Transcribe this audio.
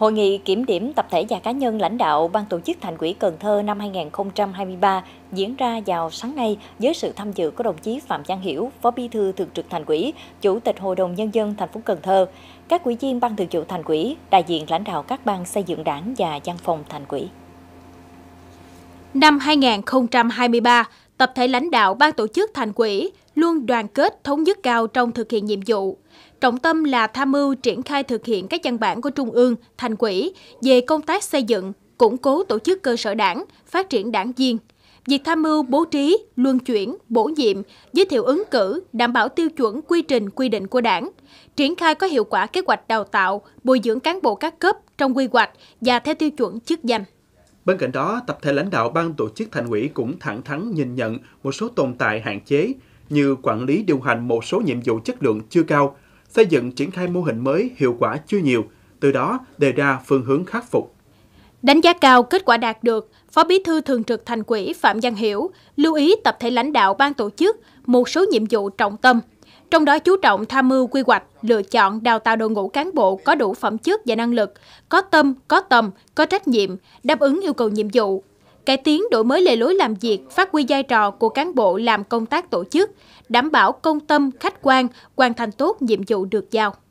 Hội nghị kiểm điểm tập thể và cá nhân lãnh đạo Ban tổ chức Thành ủy Cần Thơ năm 2023 diễn ra vào sáng nay với sự tham dự của đồng chí Phạm Giang Hiểu, Phó Bí thư Thường trực Thành ủy, Chủ tịch Hội đồng Nhân dân thành phố Cần Thơ, các quỹ viên Ban Thường vụ Thành ủy, đại diện lãnh đạo các ban xây dựng đảng và văn phòng Thành ủy. Năm 2023, tập thể lãnh đạo ban tổ chức thành quỹ luôn đoàn kết thống nhất cao trong thực hiện nhiệm vụ. Trọng tâm là tham mưu triển khai thực hiện các văn bản của Trung ương, thành quỹ về công tác xây dựng, củng cố tổ chức cơ sở đảng, phát triển đảng viên. Việc tham mưu bố trí, luân chuyển, bổ nhiệm, giới thiệu ứng cử, đảm bảo tiêu chuẩn quy trình quy định của đảng. Triển khai có hiệu quả kế hoạch đào tạo, bồi dưỡng cán bộ các cấp trong quy hoạch và theo tiêu chuẩn chức danh. Bên cạnh đó, tập thể lãnh đạo ban tổ chức thành ủy cũng thẳng thắn nhìn nhận một số tồn tại hạn chế như quản lý điều hành một số nhiệm vụ chất lượng chưa cao, xây dựng triển khai mô hình mới hiệu quả chưa nhiều, từ đó đề ra phương hướng khắc phục. Đánh giá cao kết quả đạt được, Phó Bí thư Thường trực Thành quỹ Phạm Văn Hiểu lưu ý tập thể lãnh đạo ban tổ chức một số nhiệm vụ trọng tâm trong đó chú trọng tham mưu quy hoạch, lựa chọn đào tạo đội ngũ cán bộ có đủ phẩm chất và năng lực, có tâm, có tầm, có trách nhiệm, đáp ứng yêu cầu nhiệm vụ. Cải tiến đổi mới lề lối làm việc, phát huy vai trò của cán bộ làm công tác tổ chức, đảm bảo công tâm, khách quan, hoàn thành tốt nhiệm vụ được giao.